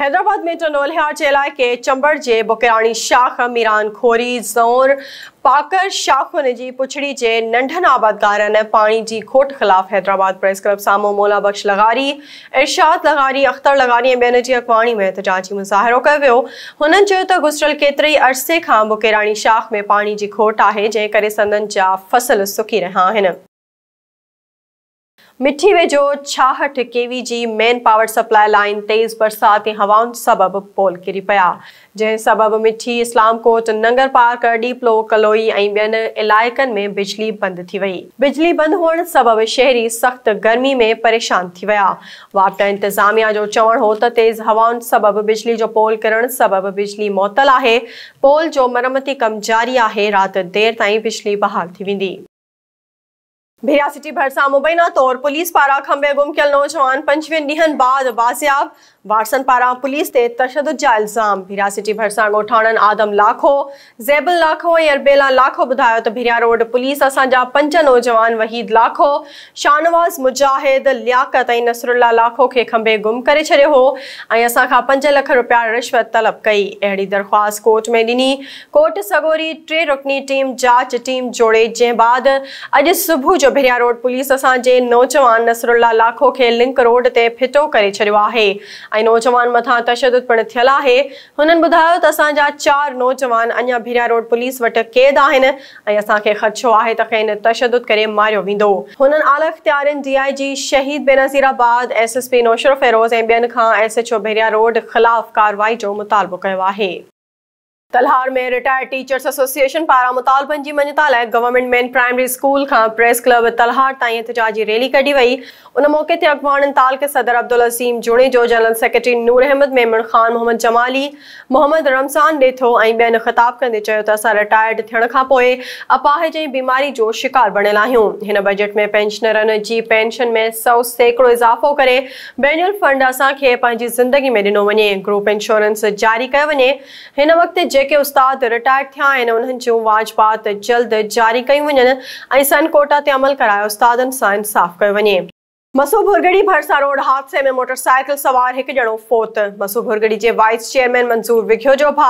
हैदराबाद में नोलिहार जिला के चंबर के बुकरानी शाख मीरान खोरी ज़ोर पाकर शाखुन की पुछड़ी के नंढन आबादगार पानी की खोट खिलाफ़ हैदराबाद प्रेस क्लब सामू मोला बख्श लगारी इर्शाद लगारी अख्तर लगारी बेन की अगवाणी में एहतजाजी मुजाहरों कयो वियो गुजरल चयो त अरसे शाख में पानी की खोट है जंहिं संदन जहा फसल सुखी रहा मिठी वेझो छाहठ केवी जी मेन पावर सप्लाई लाइन तेज़ बरसाती हवाओं सबब पोल किरी पिया जंहिं सबबि मिठी इस्लामकोट नंगर पार्क डीपलो कलोई ऐं ॿियनि इलाइक़नि में बिजली बंद थी वई बिजली बंद हुअण सबब शहरी सख़्त गर्मी में परेशान थी विया वापटा इंतिज़ामिया जो चवणु हो तो तेज़ हवाउनि सबबि बिजली जो पोल किरण सबबि बिजली मौतल आहे पोल जो मरमती कम जारी है रात देर ताईं बिजली बहाल थी वेंदी भेरा सिटी भरसा मुबैना तौर पुलिस पारा खंबे गुम कल नौजवान पंचवे निहन बाद बासियाब वारसन पारा पुलिस ते तशद जो इल्ज़ाम भिरा भरसा भरिसां आदम लाखो ज़ैबल लाखो ऐं अरबेला लाखो ॿुधायो त भिरा रोड पुलिस असा पंज नौजवान वहीद लाखो शाहनवाज़ मुजाहिद लियाकत ऐं नसरुल्ला लाखो खे खंबे गुम कर छो हो ऐं पंज लख रुपया रिश्वत तलब कई अड़ी दरख़्वास्त कोर्ट में ॾिनी कोर्ट सगोरी टे रुकनी टीम जांच टीम जोड़े जंहिं बाद अॼु सुबुह जो भिरा रोड पुलिस असांजे नौजवान नसरुल्ला लाखो के लिंक रोड से फिटो कर छॾियो आहे আই নোজওয়ান মথা তশদ্দুদ পন থিলা হে হুনন বুধাওত আসা জা চার নোজওয়ান আনিয়া ভেরিয়া রোড পুলিশ বটা কয়েদ আহেন আই আসাকে খচো আহে তখেন তশদ্দুদ করে মারিও وینদো হুনন আলফতিয়ারিন ডিআইজি শহীদ বেনazirাবাদ এসএসপি নশর ফৈরোজ এম বিন খান এসএইচও ভেরিয়া রোড खिलाफ কারওয়াই জো মতালব কয়েবা হে तलहार में रिटायर्ड टीचर्स एसोसिएशन पारा मुतालबन की मञता लाइ गवर्नमेंट मेन प्राइमरी स्कूल का प्रेस क्लब तलहार ताईं एहतजाजी रैली कढी वई उन मौक़े ते अगवाणनि तालके सदर अब्दुल असीम जुणे जो जनरल सेक्रेटरी नूर अहमद मेमण ख़ान मोहम्मद जमाली मोहम्मद रमज़ान ॾेथो ऐं ॿियनि ख़िताब कंदे चयो त असां रिटायर्ड थियण खां बीमारी जो शिकार बणियल आहियूं बजट में पेंशनर की पेंशन में सौ सैकड़ों इज़ाफ़ो करे बेनियल फंड असि ज़िंदगी में ॾिनो वञे ग्रुप इंश्योरेंस जारी कयो वञे हिन जेके उस्ताद रिटायर थे उन्होंने जो वाजबात जल्द जारी कई वन ऐं सनकोटा ते अमल कराए उस्तादन से इंसाफ़ कयो वञे मसू भुरगड़ी भरसा रोड हादसे में मोटरसाइकिल सवार हिकु ॼणो फोत मसू भुरगड़ी के वाइस चेयरमैन मंसूर विघियो जो भा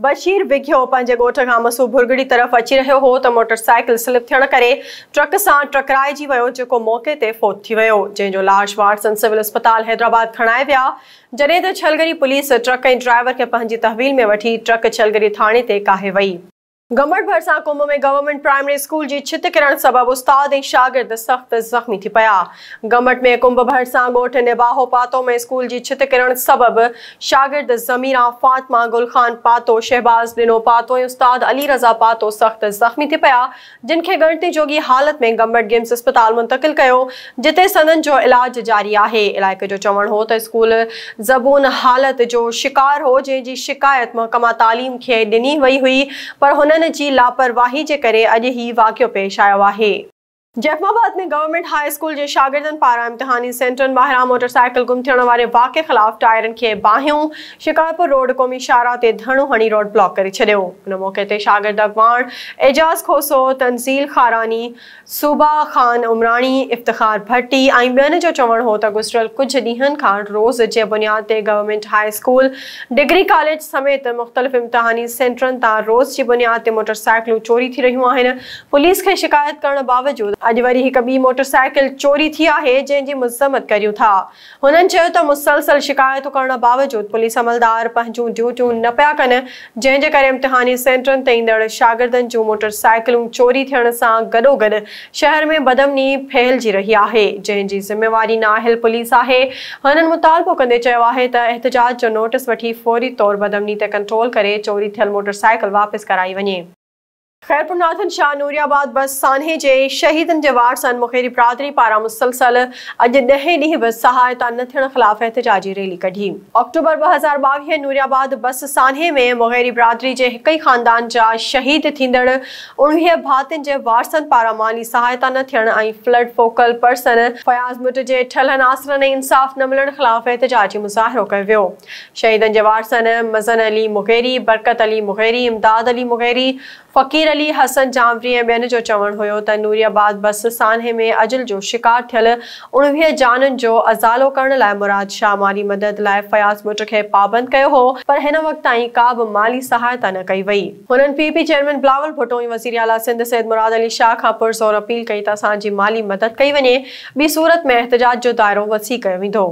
बशीर विघ्यो पंहिंजे गोठ खां मसू भुरगड़ी तरफ़ अची रो हो त मोटरसाइकिल स्लिप थियण करे ट्रक से टकराइजी वियो जो मौक़े ते फोत थी वियो जंहिंजो लाश वाटसन सिविल अस्पताल हैदराबाद खणाए वह जॾहिं त छलगरी पुलिस ट्रक ड्राइवर के पंहिंजी तहवील में वठी ट्रक छलगरी थाने ते काहे वही भरसा कुंभ में गवर्नमेंट प्राइमरी स्कूल की छित किरण सबब उस्ताद ए शागिर्द सख़्त ज़ख़्मी थी पिया गमड़ में कुंभ भरसा गोठ निबाहो पातो में स्कूल की छित किरण सबब शागिर्द ज़मीरा फातिमा गुल ख़ान पातो शहबाज़ दिनो पातो उस्ताद अली रज़ा पातो सख़्त ज़ख़्मी थी पया जिनके गणती जोगी हालत में गमड़ गिम्स अस्पताल मुंतकिल कयो जिते सदन जो इलाज जारी है इलाक़े जो चवण हो तो स्कूल ज़बून हालत जो शिकार हो जंहिंजी शिकायत महकमा तालीम के दिनी वही हुई पर हुननि ॻोल्हण लापरवाही के करे अॼु ही वाक्य पेश आयो है जैफमाबाद में गवर्नमेंट हाई स्कूल के शागिदन पारा इम्तिहानी सेंटर ॿाहिरां मोटरसाइकिल गुम थे वारे वाक खिलाफ़ टायर के बाहियूं शिकारपुर रोड क़ौमी शारा से धणो हणी रोड ब्लॉक कर छो मौक़े ते शागिर्द अगवाण एजाज़ खोसो तंज़ील खारानी सूबा ख़ान उमरानी इफ्तार भट्टी और बेन जो चवण हो तो गुजरल कुछ ॾींहंनि रोज़ के बुनियाद government high school degree college समेत मुख़्तलिफ़ इम्तहानी सेंटर तां रोज़ बुनियाद ते चोरी थी रहियूं पुलिस के शिकायत करण बावजूद अज वरी एक बी मोटरसाइकिल चोरी थी है जैसे मुज़मत करियूं था हुननि मुसलसल शिकायत करण बावजूद पुलिस अमलदार पंहिंजूं ड्यूटियूं न पिया कन जंहिंजे करे इम्तिहानी सेंटरनि ते ईंदड़ शागिर्दनि जूं मोटरसाइकिलूं चोरी थियण सां गॾोगॾु शहर में बदमनी फहिलजी रही है जैसे ज़िम्मेवारी नाहिल पुलिस है उन्होंने मुतालबो कंदे चयो एहतजाज जो नोटिस वठी फौरी तौर बदमनी ते कंट्रोल कर चोरी थियल मोटरसाइकिल वापस कराई वे खैरपुरनाथन शाह नूरियाबाद बस सानहे के शहीद जवाहर सन मुखेरी बरादरी पारा मुसलसल अज दह डी बस सहायता न थे ख़िलाफ़ एहतजाजी रैली कढी अक्टूबर ब हज़ार बवी नूरियाबाद बस सानहे में मुखेरी बरादरी के एक ही ख़ानदान जा शहीद थन्दड़ उणिवीह भातियुनि के वारसन पारा माली सहायता न थियण फ्लड फोकल पर्सन फयाज़ मुट के ठलन आसर ऐं इंसाफ़ न मिलण ख़िलाफ़ एहतजाजी मुजाहरों कयो वियो के वारसन मज़न अली मुखेरी बरकत अली मुखेरी इमदाद अली मुखेरी फ़क़ीर अली हसन जामरी ऐं ॿियनि जो चवणु हुयो नूरियाबाद बस सानहे में अजल जो शिकार थियल उणिवीह जाननि जो अज़ालो करण लाइ मुराद शाह माली मदद लाइ फयाज़ मुट खे पाबंद कयो हो पर वक़्त ताईं का भी माली सहायता न कई वई हुननि P P chairman Bilawal Bhutto ऐं वज़ीर आला सिंध सैद मुराद अली शाह का पुरज़ोर अपील कई तो असांजी माली मदद कई वञे ॿी सूरत में एहतजाज जो दायरो वसी वो